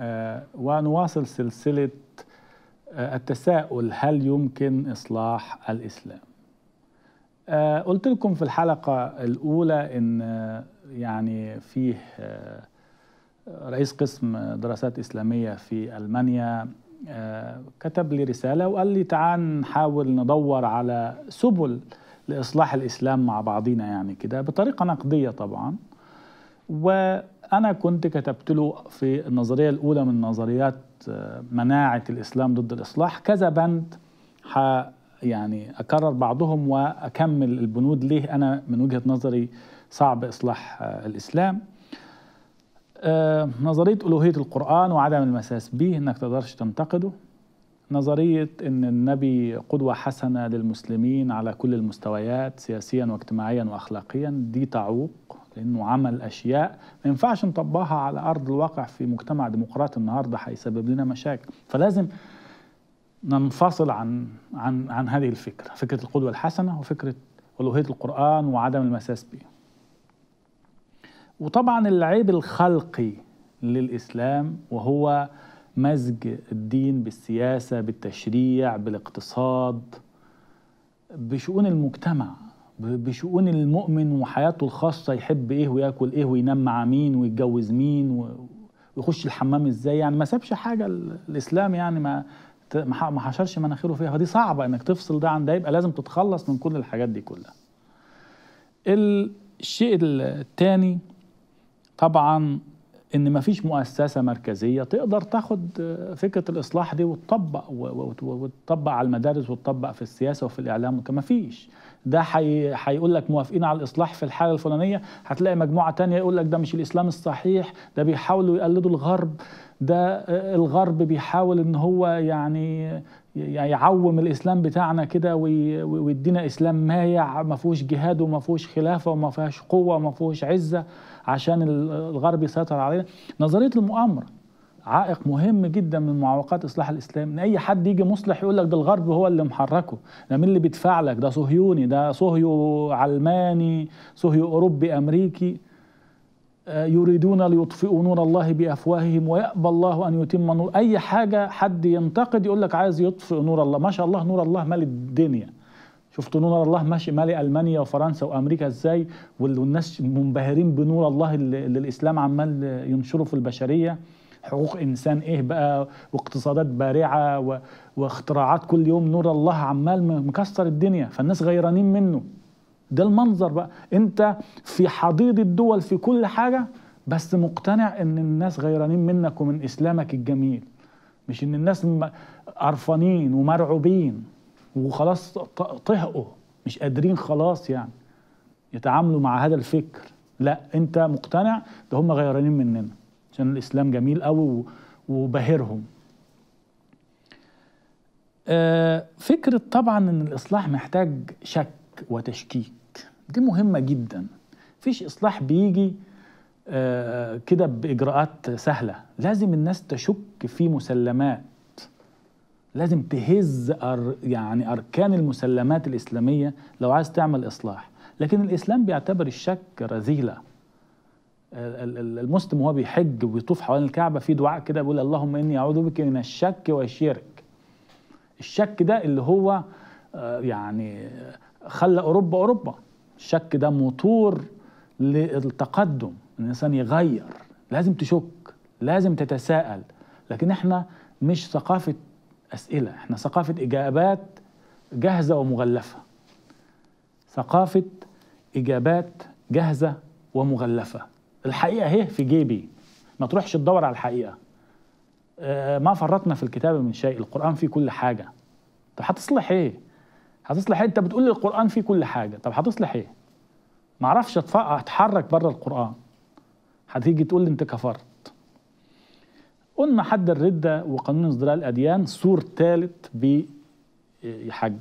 آه، ونواصل سلسلة آه، التساؤل هل يمكن إصلاح الإسلام؟ آه، قلت لكم في الحلقة الأولى إن يعني فيه رئيس قسم دراسات إسلامية في ألمانيا كتب لي رسالة وقال لي تعال نحاول ندور على سبل لإصلاح الإسلام مع بعضينا يعني كده بطريقة نقدية طبعاً وأنا كنت كتبت له في النظرية الأولى من نظريات آه، مناعة الإسلام ضد الإصلاح كذا بند ح يعني أكرر بعضهم وأكمل البنود ليه أنا من وجهة نظري صعب إصلاح آه، الإسلام آه، نظرية ألوهية القرآن وعدم المساس به إنك تقدرش تنتقده نظرية أن النبي قدوة حسنة للمسلمين على كل المستويات سياسيا واجتماعيا وأخلاقيا دي تعوق لانه عمل اشياء ما ينفعش نطبقها على ارض الواقع في مجتمع ديمقراطي النهارده هيسبب لنا مشاكل فلازم ننفصل عن عن عن هذه الفكره فكره القدوه الحسنه وفكره الوهيه القران وعدم المساس به وطبعا العيب الخلقي للاسلام وهو مزج الدين بالسياسه بالتشريع بالاقتصاد بشؤون المجتمع بشؤون المؤمن وحياته الخاصة يحب ايه وياكل ايه وينام مع مين ويتجوز مين ويخش الحمام ازاي يعني ما سابش حاجة الاسلام يعني ما ما حشرش مناخيره فيها فدي صعبة انك تفصل ده عن ده يبقى لازم تتخلص من كل الحاجات دي كلها الشيء الثاني طبعا ان ما فيش مؤسسه مركزيه تقدر تاخد آه، فكره الاصلاح دي وتطبق وتطبق على المدارس وتطبق في السياسه وفي الاعلام وكما فيش ده حي... هيقول لك موافقين على الاصلاح في الحاله الفلانيه هتلاقي مجموعه تانية يقول لك ده مش الاسلام الصحيح ده بيحاولوا يقلدوا الغرب ده الغرب بيحاول ان هو يعني يعوم الاسلام بتاعنا كده ويدينا اسلام مايع ما فيهوش جهاد وما فيهوش خلافه وما فيهاش قوه وما فيهوش عزه عشان الغرب يسيطر علينا نظريه المؤامره عائق مهم جدا من معوقات اصلاح الاسلام ان اي حد يجي مصلح يقول لك ده الغرب هو اللي محركه ده مين اللي بيدفع لك ده صهيوني ده صهيو علماني صهيو اوروبي امريكي آه، يريدون ليطفئوا نور الله بافواههم ويأبى الله ان يتم نور اي حاجه حد ينتقد يقول لك عايز يطفئ نور الله ما شاء الله نور الله مال الدنيا شفتوا نور الله ماشي مالي المانيا وفرنسا وامريكا ازاي والناس منبهرين بنور الله اللي الاسلام عمال ينشره في البشريه حقوق انسان ايه بقى واقتصادات بارعه واختراعات كل يوم نور الله عمال مكسر الدنيا فالناس غيرانين منه ده المنظر بقى انت في حضيض الدول في كل حاجه بس مقتنع ان الناس غيرانين منك ومن اسلامك الجميل مش ان الناس قرفانين ومرعوبين وخلاص طهقوا مش قادرين خلاص يعني يتعاملوا مع هذا الفكر لا انت مقتنع ده هم غيرانين مننا عشان الاسلام جميل قوي وباهرهم آه، فكرة طبعا ان الاصلاح محتاج شك وتشكيك دي مهمة جدا مفيش اصلاح بيجي آه، كده باجراءات سهلة لازم الناس تشك في مسلمات لازم تهز أر يعني اركان المسلمات الاسلامية لو عايز تعمل اصلاح لكن الاسلام بيعتبر الشك رذيله المسلم وهو بيحج وبيطوف حوالين الكعبه في دعاء كده بيقول اللهم اني اعوذ بك من الشك والشرك الشك ده اللي هو آه، يعني خلى اوروبا اوروبا الشك ده موتور للتقدم الانسان يغير لازم تشك لازم تتساءل لكن احنا مش ثقافه اسئله احنا ثقافه اجابات جاهزه ومغلفه ثقافه اجابات جاهزه ومغلفه الحقيقه اهي في جيبي ما تروحش تدور على الحقيقه آه، ما فرطنا في الكتابه من شيء القران فيه كل حاجه طب هتصلح ايه هتصلح ايه انت بتقول لي القران فيه كل حاجه طب هتصلح ايه ما اعرفش اتحرك بره القران هتيجي تقول لي انت كفرت قلنا حد الردة وقانون ازدراء الأديان سور ثالث بيحجم آه،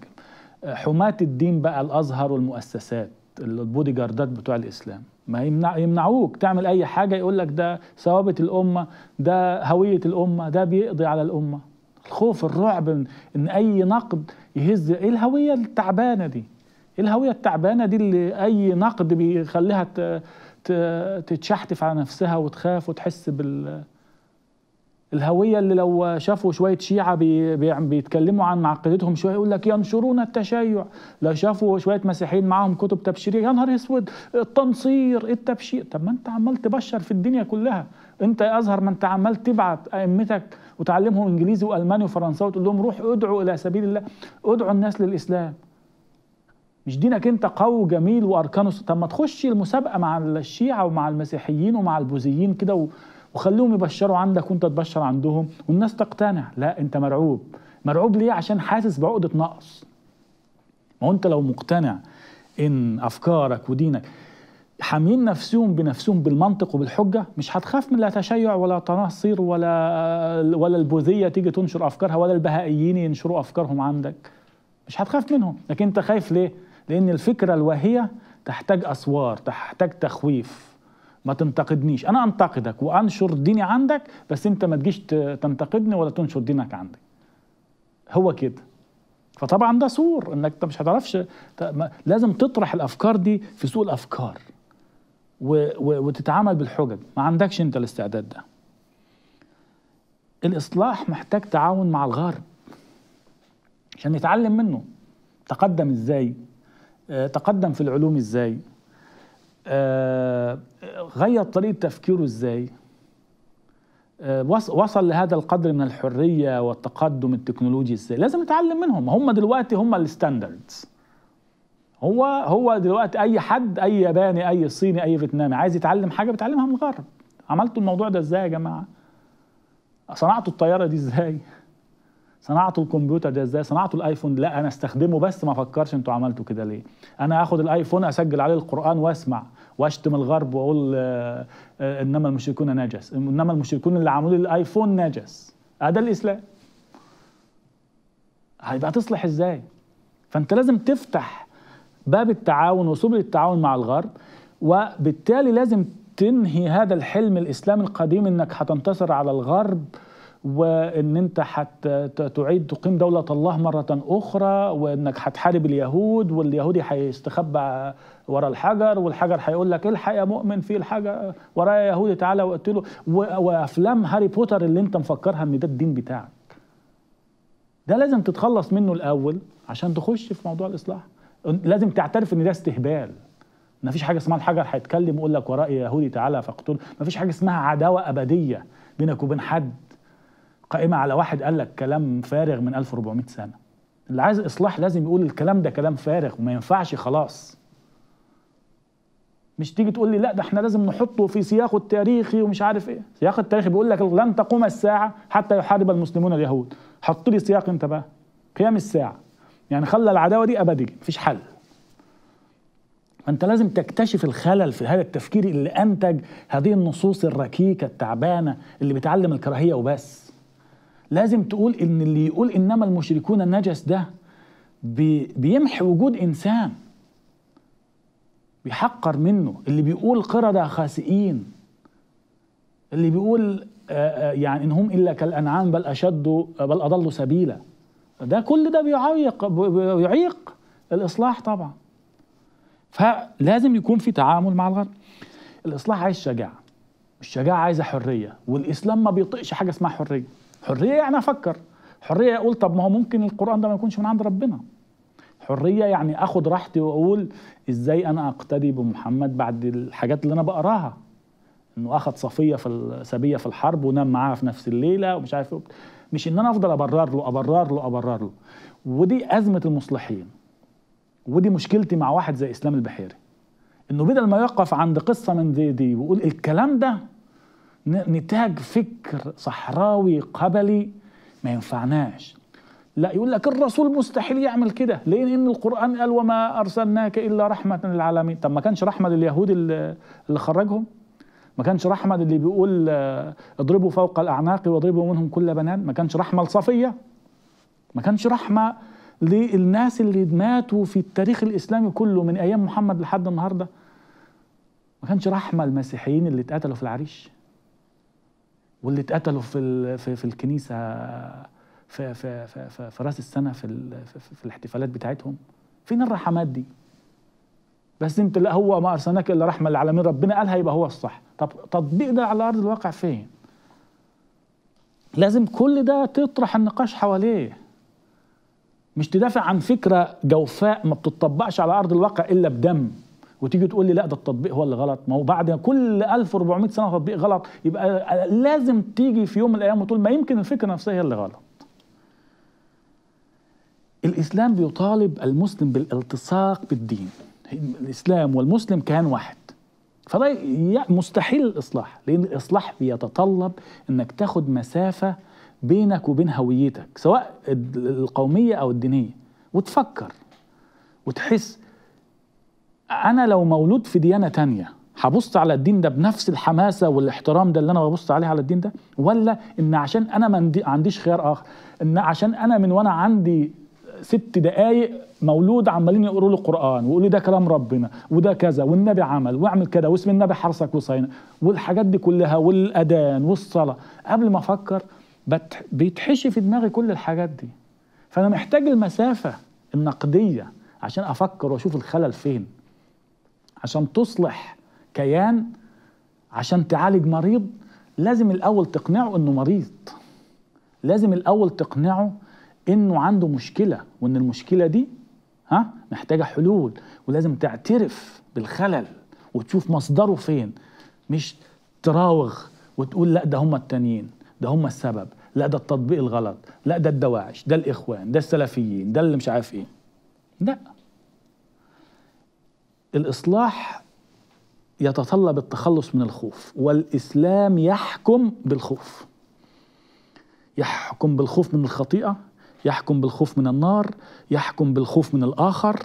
آه، حماة الدين بقى الأزهر والمؤسسات البودي جاردات بتوع الإسلام ما يمنع يمنعوك تعمل اي حاجه يقول لك ده ثوابت الامه ده هويه الامه ده بيقضي على الامه الخوف الرعب ان اي نقد يهز ايه الهويه التعبانه دي ايه الهويه التعبانه دي اللي اي نقد بيخليها تتشحتف على نفسها وتخاف وتحس بال الهويه اللي لو شافوا شويه شيعه بيتكلموا عن معقدتهم شويه يقول لك ينشرون التشيع لو شافوا شويه مسيحيين معاهم كتب تبشيريه يا نهار اسود التنصير التبشير طب ما انت عمال تبشر في الدنيا كلها انت يا ازهر ما انت عمال تبعت ائمتك وتعلمهم انجليزي والماني وفرنساوي وتقول لهم روح ادعوا الى سبيل الله ادعوا الناس للاسلام مش دينك انت قوي جميل واركانه طب ما تخش المسابقه مع الشيعه ومع المسيحيين ومع البوذيين كده و... وخلوهم يبشروا عندك وانت تبشر عندهم والناس تقتنع لا انت مرعوب مرعوب ليه عشان حاسس بعقدة نقص ما هو انت لو مقتنع ان افكارك ودينك حاملين نفسهم بنفسهم بالمنطق وبالحجه مش هتخاف من لا تشيع ولا تناصر ولا ولا البوذيه تيجي تنشر افكارها ولا البهائيين ينشروا افكارهم عندك مش هتخاف منهم لكن انت خايف ليه لان الفكره الواهيه تحتاج اسوار تحتاج تخويف ما تنتقدنيش انا انتقدك وانشر ديني عندك بس انت ما تجيش تنتقدني ولا تنشر دينك عندي هو كده فطبعا ده سور انك انت مش هتعرفش لازم تطرح الافكار دي في سوق الافكار و... و... وتتعامل بالحجج ما عندكش انت الاستعداد ده الاصلاح محتاج تعاون مع الغرب عشان نتعلم منه تقدم ازاي آه، تقدم في العلوم ازاي أه غير طريقه تفكيره ازاي آه، وصل لهذا القدر من الحريه والتقدم التكنولوجي ازاي لازم نتعلم منهم هم دلوقتي هم الستاندردز هو هو دلوقتي اي حد اي ياباني اي صيني اي فيتنامي عايز يتعلم حاجه بيتعلمها من الغرب عملتوا الموضوع ده ازاي يا جماعه صنعتوا الطياره دي ازاي صنعتوا الكمبيوتر ده ازاي صنعتوا الايفون لا انا استخدمه بس ما افكرش انتوا عملتوا كده ليه انا هاخد الايفون اسجل عليه القران واسمع واشتم الغرب واقول آه، آه، انما المشركون نجس انما المشركون اللي عملوا لي الايفون نجس ده الاسلام هيبقى تصلح ازاي فانت لازم تفتح باب التعاون وسبل التعاون مع الغرب وبالتالي لازم تنهي هذا الحلم الاسلامي القديم انك هتنتصر على الغرب وان انت هتعيد تقيم دوله الله مره اخرى وانك هتحارب اليهود واليهودي هيستخبى ورا الحجر والحجر هيقول لك إيه الحق يا مؤمن في الحجر ورايا يهودي تعالى واقتله وافلام هاري بوتر اللي انت مفكرها ان ده الدين بتاعك ده لازم تتخلص منه الاول عشان تخش في موضوع الاصلاح لازم تعترف ان ده استهبال ما فيش حاجه اسمها الحجر هيتكلم ويقول لك ورائي يهودي تعالى فاقتله ما فيش حاجه اسمها عداوه ابديه بينك وبين حد قائمه على واحد قال لك كلام فارغ من 1400 سنه اللي عايز اصلاح لازم يقول الكلام ده كلام فارغ وما ينفعش خلاص مش تيجي تقول لي لا ده احنا لازم نحطه في سياقه التاريخي ومش عارف ايه سياق التاريخي بيقول لك لن تقوم الساعه حتى يحارب المسلمون اليهود حط لي سياق انت بقى قيام الساعه يعني خلى العداوه دي ابديه مفيش حل فانت لازم تكتشف الخلل في هذا التفكير اللي انتج هذه النصوص الركيكه التعبانه اللي بتعلم الكراهيه وبس لازم تقول ان اللي يقول انما المشركون النجس ده بي بيمحي وجود انسان بيحقر منه اللي بيقول قردة خاسئين اللي بيقول يعني ان هم الا كالانعام بل اشد بل اضل سبيلا ده كل ده بيعيق بيعيق الاصلاح طبعا فلازم يكون في تعامل مع الغرب الاصلاح عايز شجاعه الشجاعه عايزه حريه والاسلام ما بيطيقش حاجه اسمها حريه حريه يعني افكر حريه اقول طب ما هو ممكن القران ده ما يكونش من عند ربنا حريه يعني اخد راحتي واقول ازاي انا اقتدي بمحمد بعد الحاجات اللي انا بقراها انه اخد صفيه في سبيه في الحرب ونام معاها في نفس الليله ومش عارف ايه مش ان انا افضل ابرر له ابرر له ابرر له ودي ازمه المصلحين ودي مشكلتي مع واحد زي اسلام البحيري انه بدل ما يقف عند قصه من زي دي ويقول الكلام ده نتاج فكر صحراوي قبلي ما ينفعناش لا يقول لك الرسول مستحيل يعمل كده ليه ان القران قال وما ارسلناك الا رحمه للعالمين طب ما كانش رحمه لليهود اللي خرجهم ما كانش رحمه اللي بيقول آه، اضربوا فوق الاعناق واضربوا منهم كل بنان ما كانش رحمه لصفيه ما كانش رحمه للناس اللي ماتوا في التاريخ الاسلامي كله من ايام محمد لحد النهارده ما كانش رحمه المسيحيين اللي اتقتلوا في العريش واللي اتقتلوا في في, في الكنيسه في في في, في, في راس السنه في, في, في الاحتفالات بتاعتهم فين الرحمات دي بس انت لا هو ما ارسلناك الا رحمه للعالمين ربنا قالها يبقى هو الصح طب تطبيق ده على ارض الواقع فين لازم كل ده تطرح النقاش حواليه مش تدافع عن فكره جوفاء ما بتطبقش على ارض الواقع الا بدم وتيجي تقول لي لا ده التطبيق هو اللي غلط ما هو بعد كل 1400 سنه تطبيق غلط يبقى لازم تيجي في يوم من الايام وتقول ما يمكن الفكره نفسها هي اللي غلط الاسلام بيطالب المسلم بالالتصاق بالدين الاسلام والمسلم كان واحد فده مستحيل الاصلاح لان الاصلاح بيتطلب انك تاخد مسافه بينك وبين هويتك سواء القوميه او الدينيه وتفكر وتحس انا لو مولود في ديانه تانية هبص على الدين ده بنفس الحماسه والاحترام ده اللي انا ببص عليه على الدين ده ولا ان عشان انا ما عنديش خيار اخر ان عشان انا من وانا عندي ست دقايق مولود عمالين يقروا له قران ويقولوا ده كلام ربنا وده كذا والنبي عمل واعمل كذا واسم النبي حرسك وصينا والحاجات دي كلها والاذان والصلاه قبل ما افكر بيتحشي في دماغي كل الحاجات دي فانا محتاج المسافه النقديه عشان افكر واشوف الخلل فين عشان تصلح كيان عشان تعالج مريض لازم الاول تقنعه انه مريض لازم الاول تقنعه انه عنده مشكله وان المشكله دي ها محتاجه حلول ولازم تعترف بالخلل وتشوف مصدره فين مش تراوغ وتقول لا ده هم التانيين ده هم السبب لا ده التطبيق الغلط لا ده الدواعش ده الاخوان ده السلفيين ده اللي مش عارف ايه لا الإصلاح يتطلب التخلص من الخوف والإسلام يحكم بالخوف يحكم بالخوف من الخطيئة يحكم بالخوف من النار يحكم بالخوف من الآخر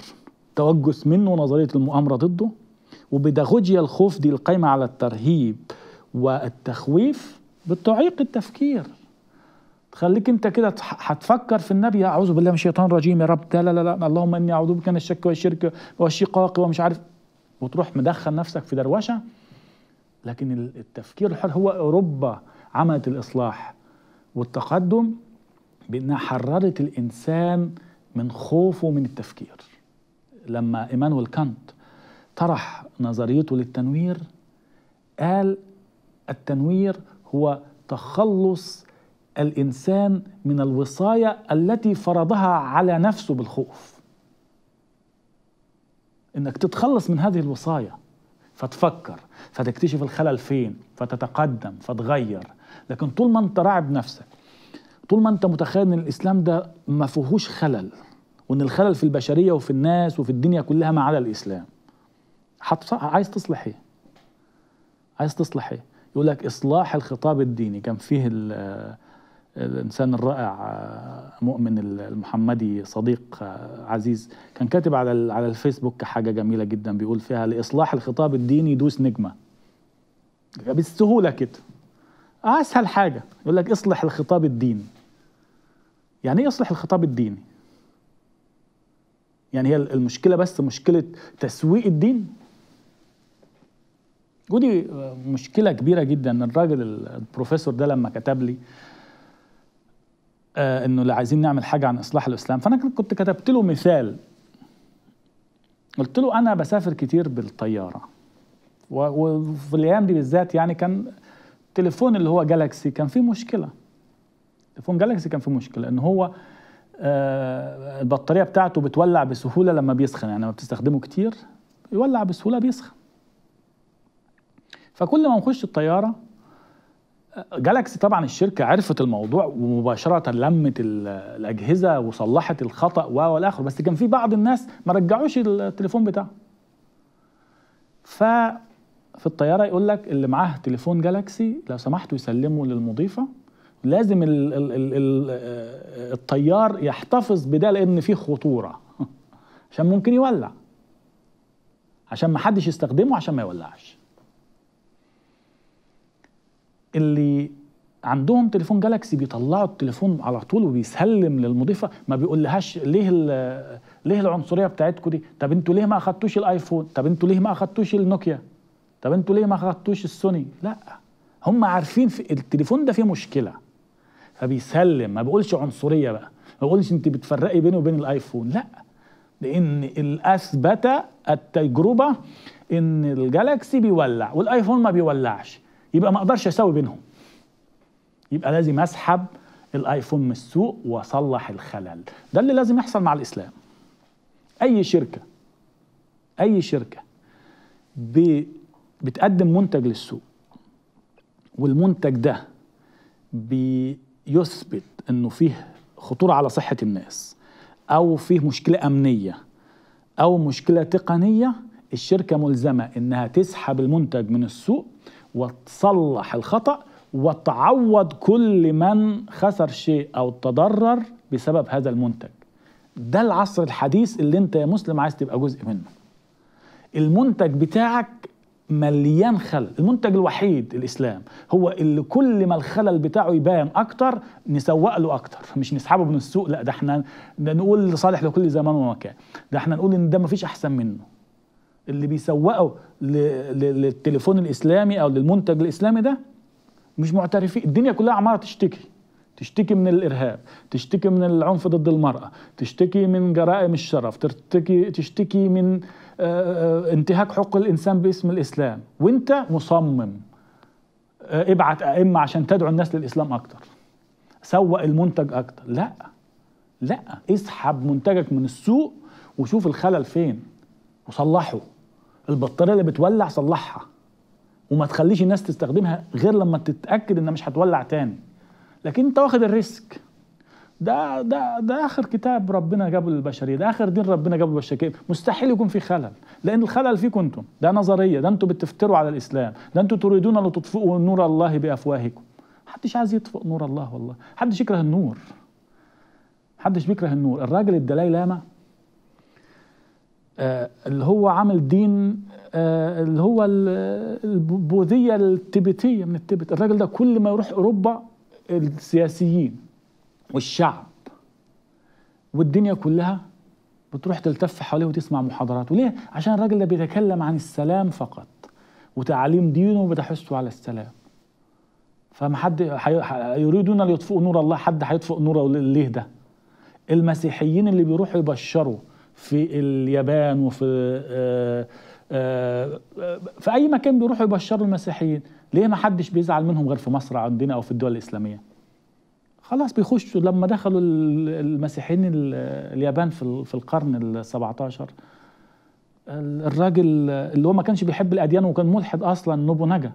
توجس منه نظريه المؤامرة ضده وبدغجيا الخوف دي القايمة على الترهيب والتخويف بتعيق التفكير خليك انت كده هتفكر في النبي اعوذ بالله من الشيطان الرجيم يا رب لا لا لا اللهم اني اعوذ بك من الشك والشرك والشقاق ومش عارف وتروح مدخل نفسك في دروشه لكن التفكير الحر هو اوروبا عملت الاصلاح والتقدم بانها حررت الانسان من خوفه من التفكير لما ايمانويل كانت طرح نظريته للتنوير قال التنوير هو تخلص الانسان من الوصايه التي فرضها على نفسه بالخوف انك تتخلص من هذه الوصايه فتفكر فتكتشف الخلل فين فتتقدم فتغير لكن طول ما انت راعب نفسك طول ما انت متخيل ان الاسلام ده ما فيهوش خلل وان الخلل في البشريه وفي الناس وفي الدنيا كلها ما عدا الاسلام عايز تصلح ايه عايز تصلح ايه يقول لك اصلاح الخطاب الديني كان فيه الإنسان الرائع مؤمن المحمدي صديق عزيز كان كاتب على على الفيسبوك حاجة جميلة جدا بيقول فيها لإصلاح الخطاب الديني دوس نجمة بالسهولة كده أسهل حاجة يقول لك اصلح الخطاب الديني يعني إيه اصلح الخطاب الديني؟ يعني هي المشكلة بس مشكلة تسويق الدين ودي مشكلة كبيرة جدا الراجل البروفيسور ده لما كتب لي آه، انه اللي عايزين نعمل حاجه عن اصلاح الاسلام فانا كنت كتبت له مثال قلت له انا بسافر كتير بالطياره وفي الايام دي بالذات يعني كان تليفون اللي هو جالاكسي كان فيه مشكله تليفون جالاكسي كان فيه مشكله ان هو آه، البطاريه بتاعته بتولع بسهوله لما بيسخن يعني لما بتستخدمه كتير يولع بسهوله بيسخن فكل ما نخش الطياره جالاكسي طبعا الشركه عرفت الموضوع ومباشره لمت الاجهزه وصلحت الخطا والاخر اخره بس كان في بعض الناس ما رجعوش التليفون بتاعه ف في الطياره يقول لك اللي معاه تليفون جالاكسي لو سمحتوا يسلمه للمضيفه لازم الـ ال ال ال آه، الطيار يحتفظ بده لان فيه خطوره عشان ممكن يولع عشان ما حدش يستخدمه عشان ما يولعش اللي عندهم تليفون جالكسي بيطلعوا التليفون على طول وبيسلم للمضيفه ما بيقولهاش ليه ليه العنصريه بتاعتكم دي طب انتوا ليه ما اخدتوش الايفون طب انتوا ليه ما اخدتوش النوكيا طب انتوا ليه ما اخدتوش السوني لا هم عارفين في التليفون ده فيه مشكله فبيسلم ما بيقولش عنصريه بقى ما بيقولش انت بتفرقي بينه وبين الايفون لا لان الاثبت التجربه ان الجالكسي بيولع والايفون ما بيولعش يبقى ما اقدرش اساوي بينهم يبقى لازم اسحب الايفون من السوق واصلح الخلل ده اللي لازم يحصل مع الاسلام اي شركه اي شركه بتقدم منتج للسوق والمنتج ده بيثبت انه فيه خطوره على صحه الناس او فيه مشكله امنيه او مشكله تقنيه الشركه ملزمه انها تسحب المنتج من السوق وتصلح الخطأ وتعوض كل من خسر شيء أو تضرر بسبب هذا المنتج ده العصر الحديث اللي انت يا مسلم عايز تبقى جزء منه المنتج بتاعك مليان خلل المنتج الوحيد الاسلام هو اللي كل ما الخلل بتاعه يبان اكتر نسوق له اكتر مش نسحبه من السوق لا ده احنا ده نقول صالح لكل زمان ومكان ده احنا نقول ان ده مفيش احسن منه اللي بيسوقوا للتليفون الاسلامي او للمنتج الاسلامي ده مش معترفين الدنيا كلها عماله تشتكي تشتكي من الارهاب تشتكي من العنف ضد المراه تشتكي من جرائم الشرف تشتكي تشتكي من آه، آه، انتهاك حقوق الانسان باسم الاسلام وانت مصمم آه، ابعت ائمه عشان تدعو الناس للاسلام اكتر سوق المنتج اكتر لا لا اسحب منتجك من السوق وشوف الخلل فين وصلحه البطاريه اللي بتولع صلحها وما تخليش الناس تستخدمها غير لما تتاكد انها مش هتولع تاني لكن انت واخد الريسك ده ده ده اخر كتاب ربنا جابه للبشريه ده اخر دين ربنا جابه للبشريه مستحيل يكون في خلل لان الخلل فيكم انتم ده نظريه ده انتم بتفتروا على الاسلام ده انتم تريدون لتطفئوا نور الله بافواهكم محدش عايز يطفئ نور الله والله محدش يكره النور محدش بيكره النور الراجل الدلاي لاما آه، اللي هو عامل دين آه، اللي هو البوذيه التبتيه من التبت الراجل ده كل ما يروح اوروبا السياسيين والشعب والدنيا كلها بتروح تلتف حواليه وتسمع محاضراته ليه؟ عشان الراجل ده بيتكلم عن السلام فقط وتعليم دينه بتحثه على السلام فما حد يريدون ليطفئوا نور الله حد هيطفئ نوره ليه ده؟ المسيحيين اللي بيروحوا يبشروا في اليابان وفي آه، آه، آه، في اي مكان بيروحوا يبشروا المسيحيين ليه ما حدش بيزعل منهم غير في مصر عندنا او في الدول الاسلاميه خلاص بيخشوا لما دخلوا المسيحيين اليابان في في القرن ال17 الراجل اللي هو ما كانش بيحب الاديان وكان ملحد اصلا نوبو ناجا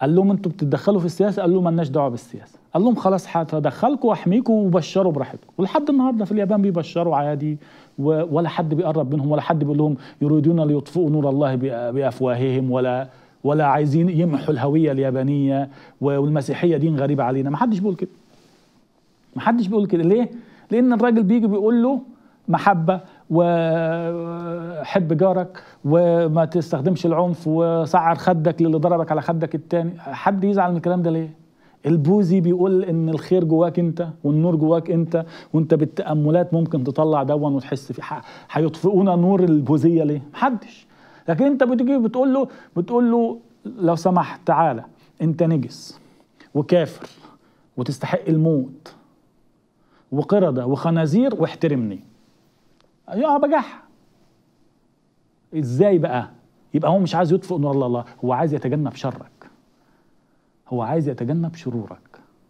قال لهم انتوا بتتدخلوا في السياسه قال لهم مالناش دعوه بالسياسه قال لهم خلاص هتدخلكم واحميكم وبشروا براحتكم ولحد النهارده في اليابان بيبشروا عادي ولا حد بيقرب منهم ولا حد بيقول لهم يريدون ليطفئوا نور الله بافواههم ولا ولا عايزين يمحوا الهويه اليابانيه والمسيحيه دين غريبه علينا ما حدش بيقول كده ما حدش بيقول كده ليه لان الراجل بيجي بيقول له محبه وحب جارك وما تستخدمش العنف وسعر خدك للي ضربك على خدك التاني حد يزعل من الكلام ده ليه؟ البوذي بيقول ان الخير جواك انت والنور جواك انت وانت بالتاملات ممكن تطلع دون وتحس في هيطفئونا نور البوذيه ليه؟ محدش لكن انت بتجي بتقول له بتقول له لو سمحت تعالى انت نجس وكافر وتستحق الموت وقرده وخنازير واحترمني يقع بجح ازاي بقى يبقى هو مش عايز يطفئ نور الله هو عايز يتجنب شرك هو عايز يتجنب شرورك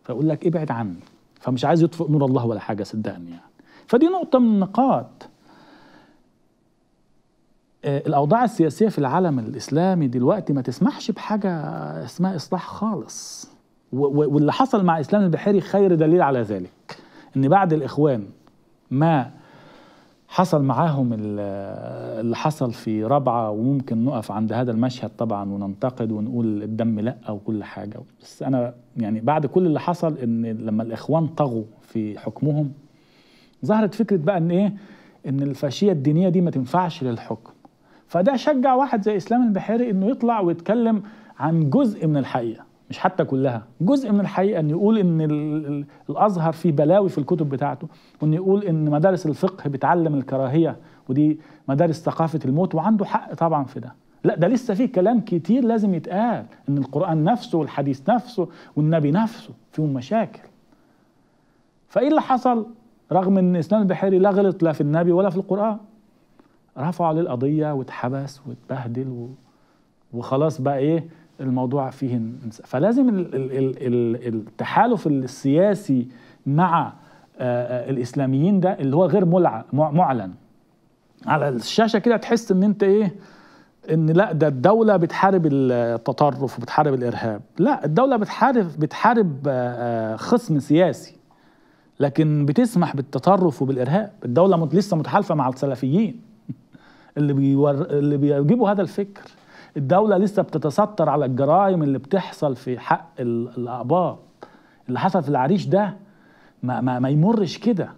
فيقول لك ابعد عني فمش عايز يطفئ نور الله ولا حاجه صدقني يعني فدي نقطه من النقاط آه، الاوضاع السياسيه في العالم الاسلامي دلوقتي ما تسمحش بحاجه اسمها اصلاح خالص واللي حصل مع اسلام البحيري خير دليل على ذلك ان بعد الاخوان ما حصل معاهم اللي حصل في رابعة وممكن نقف عند هذا المشهد طبعا وننتقد ونقول الدم لأ وكل حاجة بس أنا يعني بعد كل اللي حصل إن لما الإخوان طغوا في حكمهم ظهرت فكرة بقى إن إيه إن الفاشية الدينية دي ما تنفعش للحكم فده شجع واحد زي إسلام البحيري إنه يطلع ويتكلم عن جزء من الحقيقة مش حتى كلها جزء من الحقيقه ان يقول ان الازهر فيه بلاوي في الكتب بتاعته وان يقول ان مدارس الفقه بتعلم الكراهيه ودي مدارس ثقافه الموت وعنده حق طبعا في ده لا ده لسه فيه كلام كتير لازم يتقال ان القران نفسه والحديث نفسه والنبي نفسه فيهم مشاكل فايه اللي حصل رغم ان اسلام البحيري لا غلط لا في النبي ولا في القران رفعوا عليه القضيه واتحبس واتبهدل و... وخلاص بقى ايه الموضوع فيه فلازم التحالف السياسي مع آه، آه، الاسلاميين ده اللي هو غير معلن على الشاشه كده تحس ان انت ايه ان لا ده الدوله بتحارب التطرف وبتحارب الارهاب لا الدوله بتحارب بتحارب آه، خصم سياسي لكن بتسمح بالتطرف وبالارهاب الدوله لسه متحالفه مع السلفيين اللي بيور... اللي بيجيبوا هذا الفكر الدولة لسه بتتستر على الجرائم اللي بتحصل في حق الأقباط اللي حصل في العريش ده ما, ما, ما يمرش كده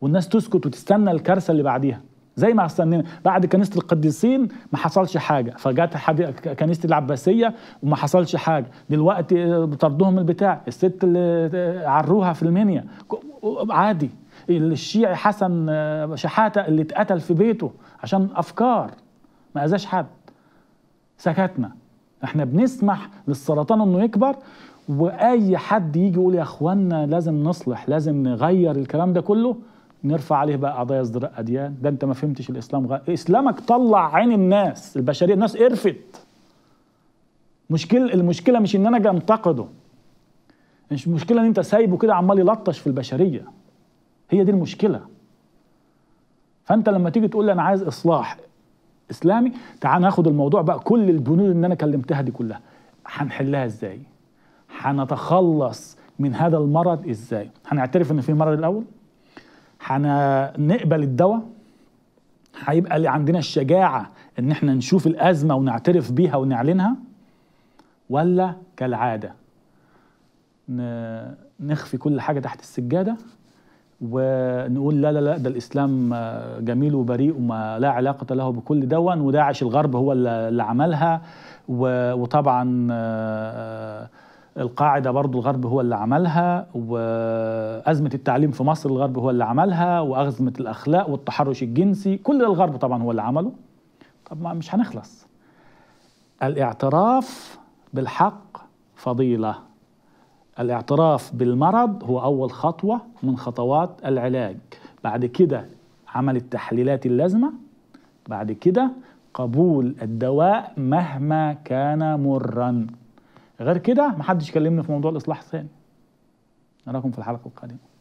والناس تسكت وتستنى الكارثة اللي بعديها زي ما استنينا بعد كنيسه القديسين ما حصلش حاجه فجت كنيسه العباسيه وما حصلش حاجه دلوقتي طردوهم البتاع الست اللي عروها في المنيا عادي الشيعي حسن آه، شحاته اللي اتقتل في بيته عشان افكار ما اذاش حد سكتنا احنا بنسمح للسرطان انه يكبر واي حد يجي يقول يا اخوانا لازم نصلح لازم نغير الكلام ده كله نرفع عليه بقى قضايا ازدراء اديان ده انت ما فهمتش الاسلام غ... اسلامك طلع عين الناس البشريه الناس قرفت مشكل المشكله مش ان انا اجي انتقده مش المشكله ان انت سايبه كده عمال يلطش في البشريه هي دي المشكله فانت لما تيجي تقول لي انا عايز اصلاح اسلامي تعال ناخد الموضوع بقى كل البنود اللي انا كلمتها دي كلها هنحلها ازاي هنتخلص من هذا المرض ازاي هنعترف ان في مرض الاول هنقبل الدواء هيبقى اللي عندنا الشجاعه ان احنا نشوف الازمه ونعترف بيها ونعلنها ولا كالعاده نخفي كل حاجه تحت السجاده ونقول لا لا لا ده الاسلام آه، جميل وبريء وما لا علاقه له بكل دون وداعش الغرب هو اللي عملها وطبعا آه، آه، القاعده برضه الغرب هو اللي عملها وازمه التعليم في مصر الغرب هو اللي عملها وازمه الاخلاق والتحرش الجنسي كل ده الغرب طبعا هو اللي عمله طب ما مش هنخلص الاعتراف بالحق فضيله الاعتراف بالمرض هو أول خطوة من خطوات العلاج بعد كده عمل التحليلات اللازمة بعد كده قبول الدواء مهما كان مرا غير كده محدش كلمني في موضوع الإصلاح الثاني نراكم في الحلقة القادمة